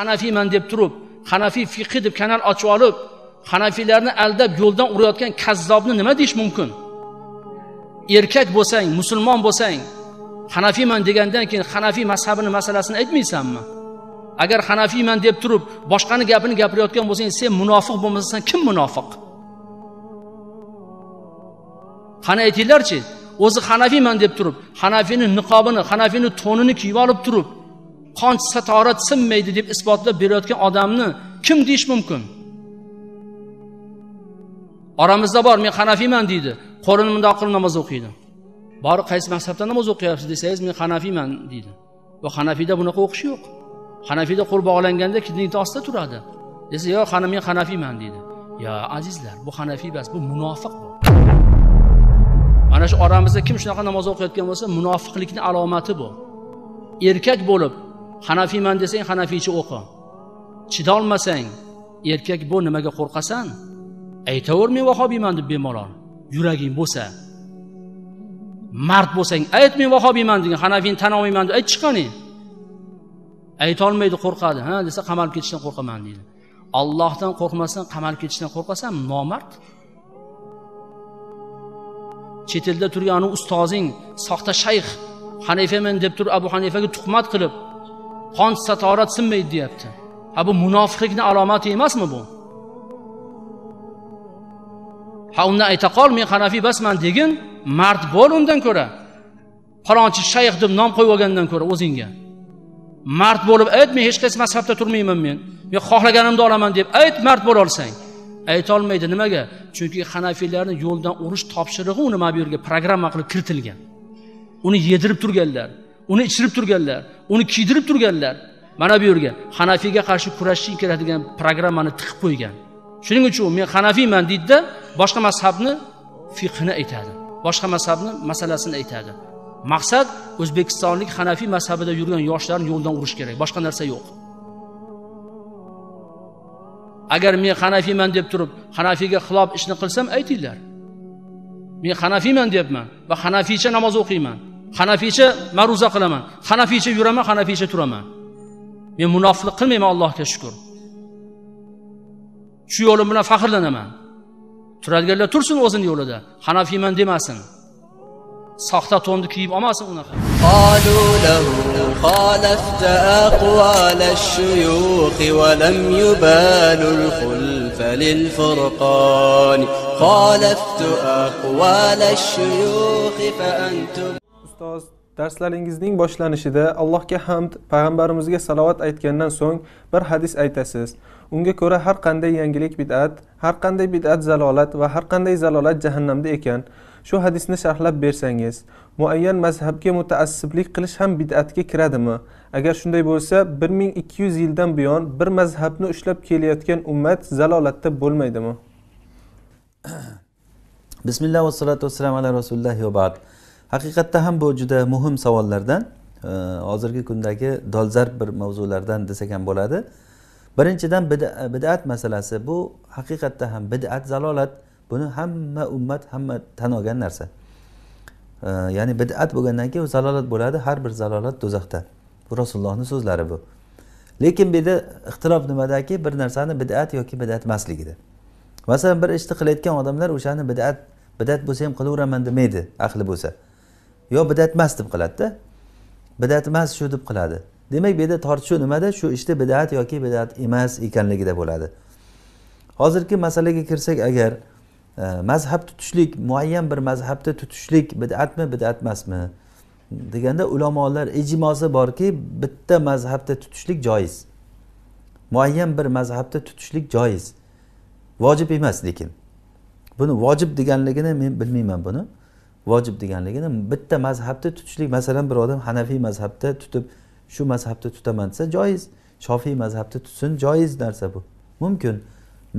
hanafiyman deb turib hanafiy fiqi deb kanal ochib olib hanafiylarni aldab yo'ldan urayotgan kazzobni nima deyish mumkin erkak bo'lsang musulmon bo'lsang hanafiyman degandan keyin hanafiy mazhabini masalasini aytmaysanmi agar hanafiyman deb turib boshqani gapini gapirayotgan bo'lsang sen munofiq bo'lmasan kim munofiq qani aytinglarchi o'zi hanafiyman deb turib hanafiyni niqobini hanafiyni to'nini kiyib olib turib qon satorat sinmaydi deb isbotlab berayotgan odamni kim deyish mumkin oramizda bor men hanafiyman deydi qo'lini mundoq qilib namoz o'qiydi borib qaysi maktabda namoz o'qiyapsiz desangiz men hanafiyman deydi va hanafiyda bunaqa o'qish yo'q hanafiyda qo'l bog'langanda kidneyni ostida turadi desa yo' hana men hanafiyman deydi yo azizlar bu hanafiy emas bu munofiq bu mana shu oramizda kim shunaqa namoz o'qiyotgan bo'lsa munofiqlikni alomati bu erkak bo'lib hanafiyman desang hanafiycha o'qi chidolmasang erkak bo'l nimaga qo'rqasan aytaver men vahobiyman deb bemalol yuraging bo'lsa mard bo'lsang ayt men vahobiyman degin hanafiyni tan olmayman deb aytchi qani aytolmaydi qo'rqadi ha desa qamalib ketishdan qo'rqaman deydi ollohdan qo'rqmasdan qamalib ketishdan qo'rqasan nomard chet elda turgan ustozing soxta shayx hanifaman deb turib abu hanifaga tuhmat qilib qon satorat sinmaydi deyapti ha bu munofiqlikni alomati emasmi bu ha undan aytaqol men hanafiy emasman degin mard bo'l undan ko'ra falonchi shayx deb nom qo'yib olgandan ko'ra o'zingga mard bo'lib ayt men hech qaysi mazhabda turmayman men men xohlaganimni olaman deb ayt mard bo'la olsang aytolmaydi nimaga chunki hanafiylarni yo'ldan urish topshirig'i uni mana bu yerga programma qilib kiritilgan uni yedirib turganlar uni ichirib turganlar uni kiydirib turganlar mana bu yerga hanafiyga qarshi kurashishing degan programmani tiqib qo'ygan shuning uchun men hanafiyman deydida boshqa mazhabni fiqhini aytadi boshqa mazhabni masalasini aytadi maqsad o'zbekistonlik hanafiy mazhabida yurgan yoshlarni yo'ldan urish kerak boshqa narsa yo'q agar men hanafiyman deb turib hanafiyga xilof ishni qilsam aytinglar men hanafiyman deyapman va hanafiycha namoz o'qiyman hanafiycha ma'ruza qilaman hanafiycha yuraman hanafiycha turaman men munofiqlik qilmayman allohga shukur shu yo'lim bilan faxrlanaman turadiganlar tursin o'zini yo'lida hanafiyman demasin soxta to'nni kiyib olmasin unaqa قالوا له خالفت أقوال الشيوخ ولم يبال الخلف للفرقان خالفت أقوال الشيوخ فأنتم ustoz darslaringizning boshlanishida allohga hamd payg'ambarimizga salovat aytgandan so'ng bir hadis aytasiz unga ko'ra har qanday yangilik bid'at har qanday bid'at zalolat va har qanday zalolat jahannamda ekan shu hadisni sharhlab bersangiz muayyan mazhabga mutaassiblik qilish ham bid'atga kiradimi agar shunday bo'lsa bir ming ikki yuz yildan buyon bir mazhabni ushlab kelayotgan ummat zalolatda bo'lmaydimi bismillah vassalatu vassalam ala rasulillahi va ba'd haqiqatda ham bu juda muhim savollardan e, hozirgi kundagi dolzarb bir mavzulardan desak ham bo'ladi birinchidan bid'at masalasi bu haqiqatda ham bid'at zalolat buni hamma ummat hamma tan olgan narsa e, ya'ni bid'at bo'lgandan keyin u zalolat bo'ladi har bir zalolat do'zaxda bu rasulullohni so'zlari bu lekin bu yerda ixtilof nimadaki bir narsani bid'at yoki bid'at emasligida masalan bir ishni qilayotgan odamlar o'shani bid'at bid'at bo'lsa ham qilaveraman demaydi ahli bo'lsa yo bidatmas deb qiladida bidatmas shu deb qiladi demak bu yerda tortishuv nimada shu ishni bidat yoki bidat emas ekanligida bo'ladi hozirgi masalaga kirsak agar e, mazhab tutishlik muayyan bir mazhabda tutishlik bidatmi bidat emasmi deganda ulamolar ijmosi borki bitta mazhabda tutishlik joiz muayyan bir mazhabda tutishlik joiz vojib emas lekin buni vojib deganligini men bilmayman buni vojib deganligini bitta mazhabni tutishlik masalan bir odam hanafiy mazhabda tutib shu mazhabda tutaman desa joiz shofiy mazhabda tutsin joiz narsa bu mumkin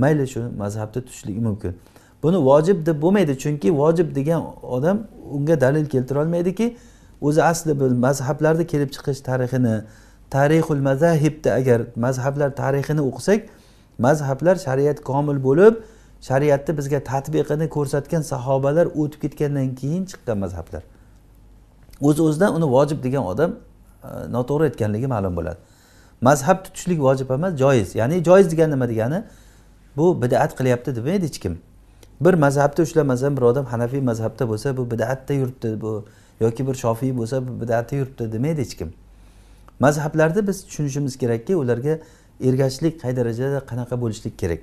mayli shu mazhabda tutishlik mumkin buni vojib deb bo'lmaydi chunki vojib degan odam unga dalil keltira olmaydiki o'zi asli bir mazhablarni kelib chiqish tarixini tarixul mazahibni agar mazhablar tarixini o'qisak mazhablar shariat komil bo'lib shariatni bizga tatbiqini ko'rsatgan sahobalar o'tib ketgandan keyin chiqqan mazhablar o'z Uz o'zidan uni vojib degan odam e, noto'g'ri aytganligi ma'lum bo'ladi mazhab tutishlik vojib emas joiz ya'ni joiz degani nima degani bu bidat qilyapti demaydi hech kim bir mazhabni ushlamasam bir odam hanafiy mazhabda bo'lsa bu bidatda yuribdi bu yoki bir shofiy bo'lsa bu bidatda yuribdi demaydi hech kim mazhablarni biz tushunishimiz kerakki ularga ergashishlik qay darajada qanaqa bo'lishlik kerak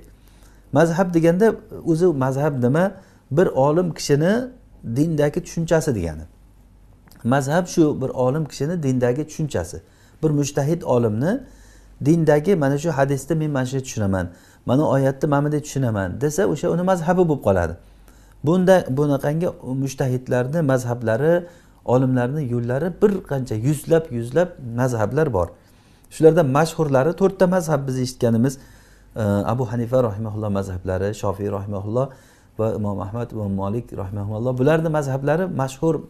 mazhab deganda o'zi mazhab nima bir olim kishini dindagi tushunchasi degani mazhab shu bir olim kishini dindagi tushunchasi bir mushtahid olimni dindagi mana shu hadisni men mana shu tushunaman mana oyatni mana bunday tushunaman desa o'sha uni mazhabi bo'lib qoladi bunda bunaqangi mushtahidlarni mazhablari olimlarni yo'llari bir qancha yuzlab yuzlab mazhablar bor shularda mashhurlari to'rtta mazhab biz eshitganimiz abu hanifa rahimaulloh mazhablari shofiy rahimaulloh va imom ahmad va molik rahimaulloh bularni mazhablari mashhur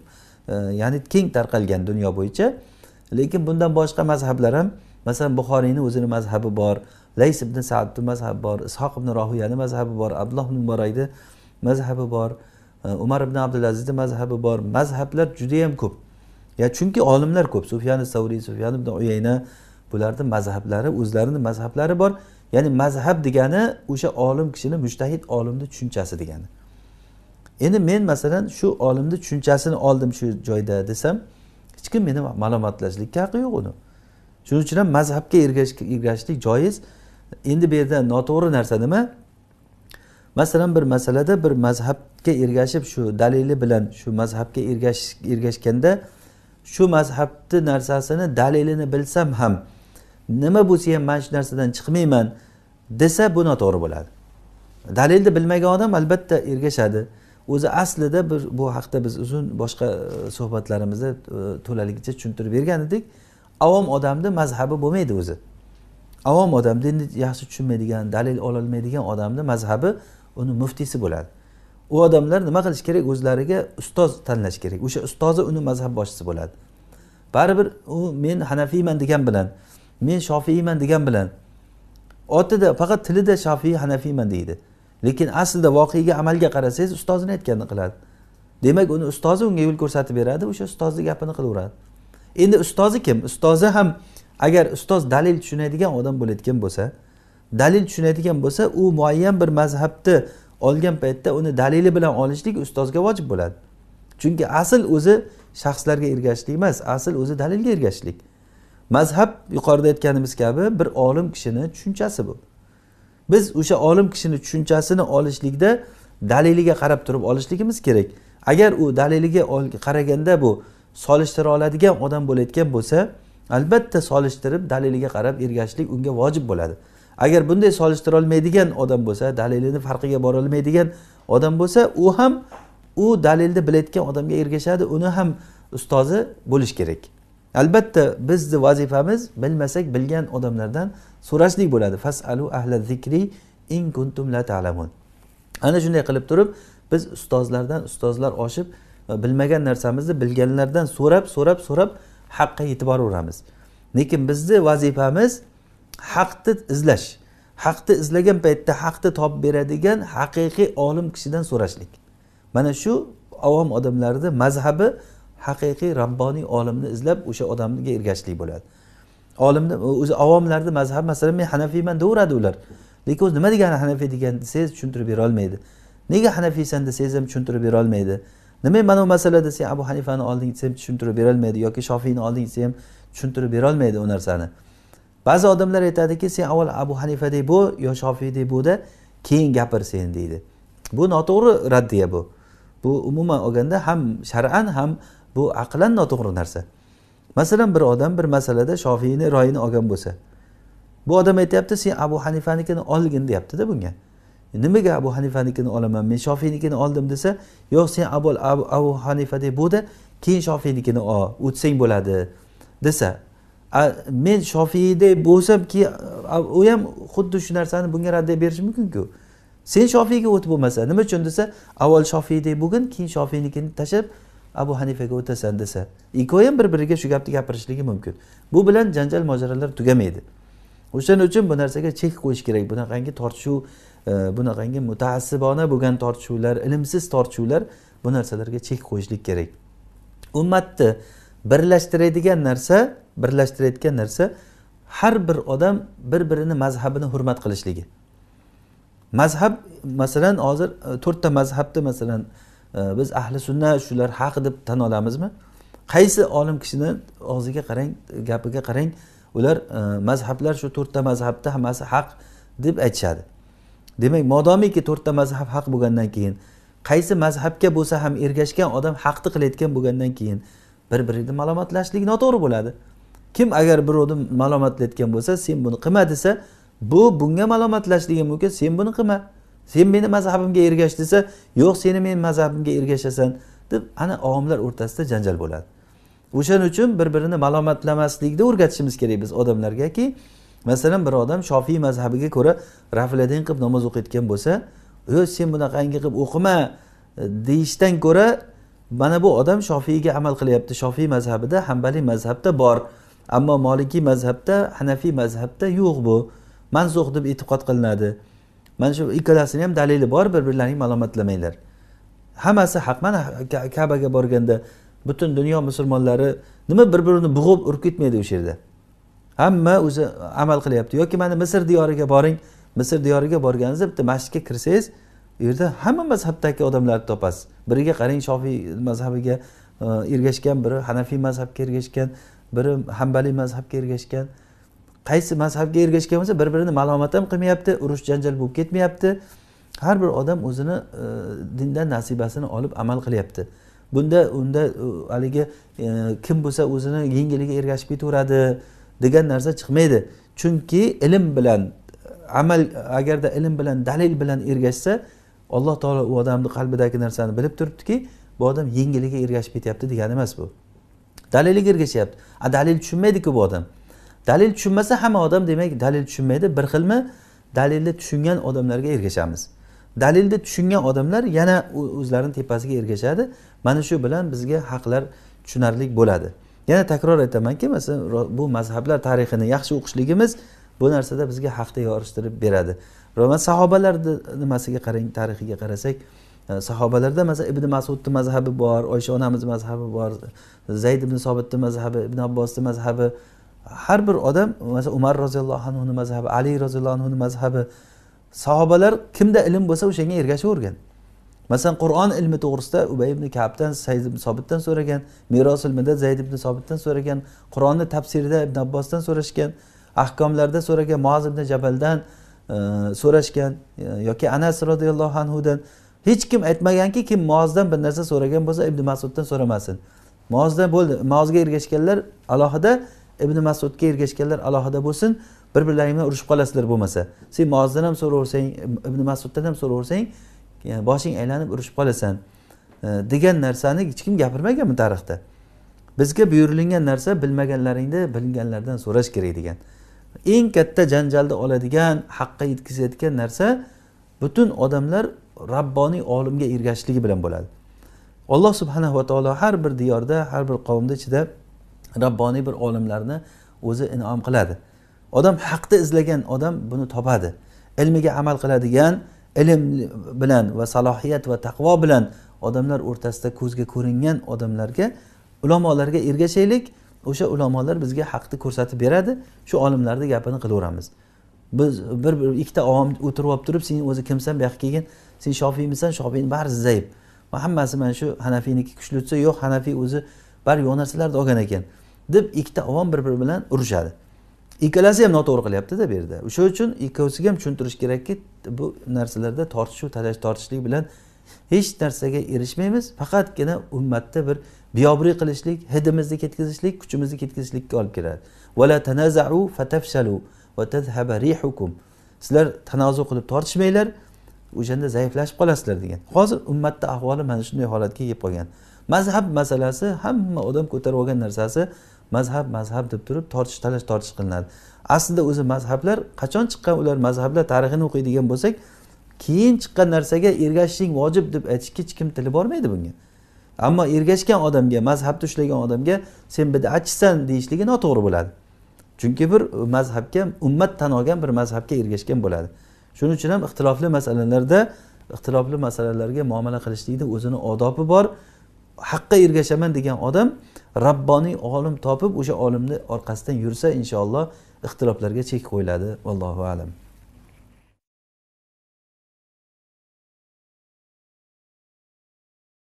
e, ya'ni keng tarqalgan dunyo bo'yicha lekin bundan boshqa mazhablar ham masalan buxoriyni o'zini mazhabi bor lays ibn saadni mazhabi bor ishoq ibn rohiyani mazhabi bor abdulloh ibn muborakni mazhabi bor e, umar ibn abdulazizni mazhabi bor mazhablar judayam ko'p ya chunki olimlar ko'p sufyani savriy sufyan ibn uyayna bularni mazhablari o'zlarini mazhablari bor ya'ni mazhab degani o'sha olim kishini mushtahid olimni tushunchasi degani endi men masalan shu olimni tushunchasini oldim shu joyda desam hech kim meni malomatlashlikka haqqi yo'q uni shuning uchun ham mazhabga ergashishlik joiz endi bu yerda noto'g'ri narsa nima masalan bir masalada bir mazhabga ergashib shu dalili bilan shu mazhabga ergash ergashganda shu mazhabni narsasini dalilini bilsam ham nima bo'lsa ham mana shu narsadan chiqmayman desa bu noto'g'ri bo'ladi dalilni bilmagan odam albatta ergashadi o'zi aslida bir bu haqida biz uzun boshqa e, suhbatlarimizda e, to'laligicha tushuntirib bergan edik avom odamni mazhabi bo'lmaydi o'zi avom odam dinni yaxshi tushunmaydigan dalil ololmaydigan odamni mazhabi uni muftiysi bo'ladi u odamlar nima qilish kerak o'zlariga ustoz tanlash kerak o'sha ustozi uni mazhab boshchisi bo'ladi baribir u men hanafiyman degan bilan men shofiyman degan bilan otida faqat tilida shofiy hanafiyman deydi lekin aslida voqega amalga qarasangiz ustozini aytganini qiladi demak uni ustozi unga yo'l ko'rsatib beradi o'sha ustozni gapini qilaveradi endi ustozi kim ustozi ham agar ustoz dalil tushunadigan odam bo'layotgan bo'lsa dalil tushunadigan bo'lsa u muayyan bir mazhabni olgan paytda uni dalili bilan olishlik ustozga vojib bo'ladi chunki asl o'zi shaxslarga ergashishlik emas asl o'zi dalilga ergashishlik mazhab yuqorida aytganimiz kabi bir olim kishini tushunchasi bu biz o'sha olim kishini tushunchasini olishlikda daliliga qarab turib olishligimiz kerak agar u daliliga qaraganda bu solishtira oladigan odam bo'layotgan bo'lsa albatta solishtirib daliliga qarab ergashishlik unga vojib bo'ladi agar bunday solishtira olmaydigan odam bo'lsa dalilini farqiga borolmaydigan odam bo'lsa u ham u dalilni bilayotgan odamga ergashadi uni ham ustozi bo'lishi kerak albatta bizni vazifamiz bilmasak bilgan odamlardan so'rashlik bo'ladi fasalu ahla zikri in kuntum la ta'lamun ana shunday qilib turib biz ustozlardan ustozlar oshib bilmagan narsamizni bilganlardan so'rab so'rab so'rab haqqa yetib boraveramiz lekin bizni vazifamiz haqni izlash haqni izlagan paytda haqni topib beradigan haqiqiy olim kishidan so'rashlik mana shu avom odamlarni mazhabi haqiqiy rabboniy olimni izlab o'sha odamga ergashishlik bo'ladi olimni o'zi avomlarni mazhab masalan men hanafiyman deyaveradi ular lekin o'zi nima degani hanafiy degan desangiz tushuntirib berolmaydi nega hanafiysan desangiz ham tushuntirib berolmaydi nima mana bu masalada sen abu hanifani olding desa ham tushuntirib berolmaydi yoki shofiyni olding desa ham tushuntirib berolmaydi u narsani ba'zi odamlar aytadiki sen avval abu hanifadek bo'l yo shofiydek bo'lda keyin gapir sen deydi bu noto'g'ri raddiya bu bu umuman olganda ham shar'an ham bu aqlan noto'g'ri narsa masalan bir odam bir masalada shofiyni royini olgan bo'lsa bu odam aytyapti sen abu hanifanikini olgin deyaptida bunga nimaga abu hanifanikini olaman men shofiynikini oldim desa yo'q sen abu abu, abu hanifadek bo'lda keyin shofiynikini ol o'tsang bo'ladi desa men shofiyday bo'lsam keyin u ham xuddi shu narsani bunga raddiya berishi mumkinku sen shofiyga o'tib bo'lmasa nima uchun desa avval shofiydek bo'lgin keyin shofiynikini tashlab abu hanifaga o'tasan desa ikkovi ham bir biriga shu gapni gapirishligi mumkin bu bilan janjal mojarolar tugamaydi o'shaning uchun bu narsaga chek qo'yish kerak bunaqangi tortishuv e, bunaqangi mutaassibona bo'lgan tortishuvlar ilmsiz tortishuvlar bu narsalarga chek qo'yishlik kerak ummatni birlashtiradigan narsa birlashtirayotgan narsa har bir odam bir birini mazhabini hurmat qilishligi mazhab masalan hozir e, to'rtta mazhabni masalan biz ahli sunna shular haq deb tan olamizmi qaysi olim kishini og'ziga qarang gapiga qarang ular e, mazhablar shu to'rtta mazhabda hammasi haq deb aytishadi demak modomiki to'rtta mazhab haq bo'lgandan keyin qaysi mazhabga bo'lsa ham ergashgan odam haqni qilayotgan bo'lgandan keyin bir birini malomatlashlik noto'g'ri bo'ladi kim agar birovni malomatlayotgan bo'lsa sen buni qilma desa bu bunga malomatlashligim mumkin sen buni qilma sen meni mazhabimga ergash desa yo'q seni meni mazhabimga ergashasan deb ana omlar o'rtasida janjal bo'ladi o'shaning uchun bir birini malomatlamaslikni o'rgatishimiz kerak biz odamlargaki masalan bir odam shofiy mazhabiga ko'ra rafladin qilib namoz o'qiyotgan bo'lsa yo sen bunaqangi qilib o'qima deyishdan ko'ra mana bu odam shofiyga amal qilyapti shofiy mazhabida hambaliy mazhabda bor ammo molikiy mazhabda hanafiy mazhabda yo'q bu mansuh deb e'tiqod qilinadi mana shu ikkalasini ham dalili bor bir birlaringni malomatlamanglar hammasi haq mana kabaga borganda butun dunyo musulmonlari nima bir birini bug'ib urib ketmaydi o'sha yerda hamma o'zi amal qilyapti yoki mana misr diyoriga boring misr diyoriga borganingizda bitta masjidga kirsangiz u yerda hamma mazhabdagi odamlarni topasiz biriga qarang shofiy mazhabiga e, ergashgan biri hanafiy mazhabga ergashgan biri hambaliy mazhabga ergashgan qaysi mazhabga ergashgan bo'lsa bir birini malomat ham qilmayapti urush janjal bo'lib ketmayapti har bir odam o'zini e, dindan nasibasini olib amal qilyapti bunda unda haligi e, kim bo'lsa o'zini yengiliga ergashib ketaveradi degan narsa chiqmaydi chunki ilm bilan amal agarda ilm bilan dalil bilan ergashsa alloh taolo u odamni qalbidagi narsani bilib turibdiki bu odam yengiliga ergashib ketyapti degani emas bu daliliga ergashyapti a dalil tushunmaydiku bu odam dalil tushunmasa hamma odam demak dalil tushunmaydi bir xilmi dalilni tushungan odamlarga ergashamiz dalilni tushungan odamlar yana o'zlarini tepasiga ergashadi mana shu bilan bizga haqlar tushunarli bo'ladi yana takror aytamanki masalan bu mazhablar tarixini yaxshi o'qishligimiz bu narsada bizga haqni yorishtirib beradi sahobalarni nimasiga qarang tarixiga qarasak e, sahobalarda masalan ibn masudni mazhabi bor oysha onamizni mazhabi bor zayd ibn sobitni mazhabi ibn abbosni mazhabi har bir odam masalan umar roziyallohu anhuni mazhabi ali roziyallohu anhuni mazhabi sahobalar kimda ilm bo'lsa o'shanga ergashavergan masalan qur'on ilmi to'g'risida ubay ibn kabdan said ibn sobitdan so'ragan meros ilmida zayd ibn sobitdan so'ragan qur'onni tafsirida ibn abbosdan so'rashgan ahkomlarda so'ragan muaz ibn jabaldan e, so'rashgan e, yoki anas roziyallohu anhudan hech kim aytmaganki kim muozdan bir narsa so'ragan bo'lsa ibn masuddan so'ramasin muozdan bo'ldi muozga ergashganlar alohida ibn masudga ergashganlar alohida bo'lsin bir birlaring bilan urushib qolasizlar bo'lmasa sen mozdan ham so'raversang ibn masuddan ham so'raversang boshing aylanib urushib qolasan degan narsani hech kim gapirmagan bu tarixda bizga buyurilgan narsa bilmaganlaringni bilganlardan so'rash kerak degan eng katta janjalni oladigan haqqa yetkazayotgan narsa butun odamlar rabboniy olimga ergashishligi bilan bo'ladi alloh subhanava taolo har bir diyorda har bir qavmni ichida rabboniy bir olimlarni o'zi inom qiladi odam haqni izlagan odam buni topadi ilmiga amal qiladigan ilm bilan va salohiyat va taqvo bilan odamlar o'rtasida ko'zga ko'ringan odamlarga ulamolarga ergashaylik o'sha ulamolar bizga haqni ko'rsatib beradi shu olimlarni gapini qilaveramiz biz bir bir ikkita avom o'tirib olib turib sen o'zi kimsan bu kelgin sen shofiymisan shofiyni barisi zaif hammasi mana shu hanafiyniki kuchli desa yo'q hanafiy o'zi bari yo'q narsalarni olgan ekan deb ikkita ovon bir biri bilan urushadi ikkalasi ham noto'g'ri qilyaptida bu yerda o'sha uchun ikkovsiga ham tushuntirish kerakki bu narsalarda tortishuv tortishlik bilan hech narsaga erishmaymiz faqatgina ummatni bir biyobri qilishlik hidimizni ketkazishlik kuchimizni ketkazishlikka olib keladi vala tanazau fatafshalu va tazhaba rihukum sizlar tanozu qilib tortishmanglar o'shanda zaiflashib qolasizlar degan hozir ummatni ahvoli mana shunday holatga kelib qolgan mazhab masalasi hamma odam ko'tarib olgan narsasi mazhab mazhab deb turib tortish talash tortish qilinadi aslida o'zi mazhablar qachon chiqqan ular mazhablar tarixini o'qiydigan bo'lsak keyin chiqqan narsaga ergashishing vojib deb aytishga hech kim tili bormaydi bunga ammo ergashgan odamga mazhabni ushlagan odamga sen bidatchisan deyishligi noto'g'ri bo'ladi chunki bir mazhabga ummat tan olgan bir mazhabga ergashgan bo'ladi shuning uchun ham ixtilofli masalalarda ixtilofli masalalarga muomala qilishlikni o'zini odobi bor haqqa ergashaman degan odam rabboniy olim topib o'sha olimni orqasidan yursa inshaalloh ixtiloflarga chek qo'yiladi allohu alam